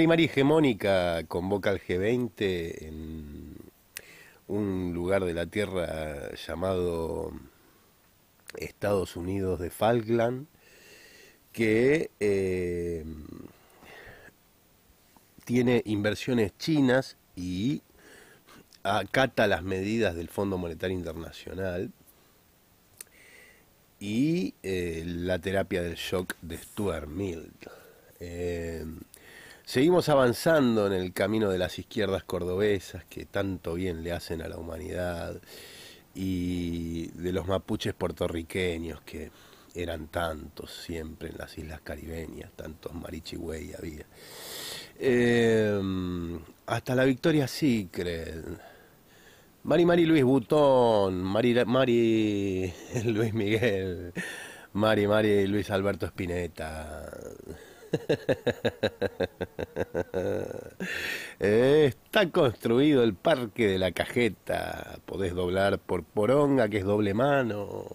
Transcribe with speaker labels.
Speaker 1: Primaria hegemónica convoca al G20 en un lugar de la Tierra llamado Estados Unidos de Falkland, que eh, tiene inversiones chinas y acata las medidas del Fondo Monetario Internacional y eh, la terapia del shock de Stuart Mill. Eh, Seguimos avanzando en el camino de las izquierdas cordobesas que tanto bien le hacen a la humanidad y de los mapuches puertorriqueños que eran tantos siempre en las islas caribeñas, tantos marichigüey había. Eh, hasta la victoria Secret. Mari Mari Luis Butón, Mari, Mari Luis Miguel, Mari Mari Luis Alberto Espineta. Está construido el parque de la cajeta. Podés doblar por poronga, que es doble mano.